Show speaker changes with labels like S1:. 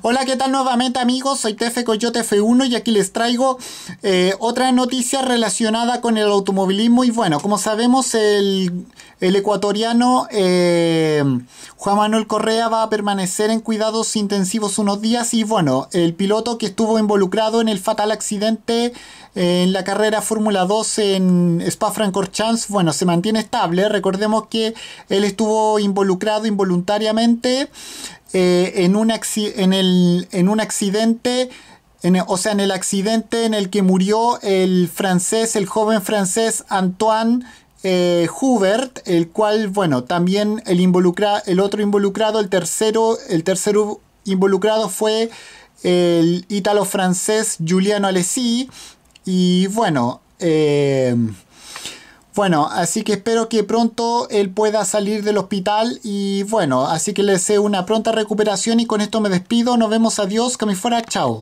S1: Hola, ¿qué tal nuevamente amigos? Soy TF Coyote F1 y aquí les traigo eh, otra noticia relacionada con el automovilismo. Y bueno, como sabemos, el, ecuatoriano eh, Juan Manuel Correa va a permanecer en cuidados intensivos unos días. Y bueno, el piloto que estuvo involucrado en el fatal accidente eh, en la carrera Fórmula 2 en Spa-Francorchamps, bueno, se mantiene estable. Recordemos que él estuvo involucrado involuntariamente eh, en, un en, en un accidente o sea, en el accidente en el que murió el francés, el joven francés Antoine eh, Hubert, el cual, bueno, también el, involucra, el otro involucrado, el tercero, el tercero involucrado fue el ítalo-francés Juliano Alessi. Y bueno, eh, bueno, así que espero que pronto él pueda salir del hospital y bueno, así que le deseo una pronta recuperación y con esto me despido, nos vemos, adiós, que me fuera, chao.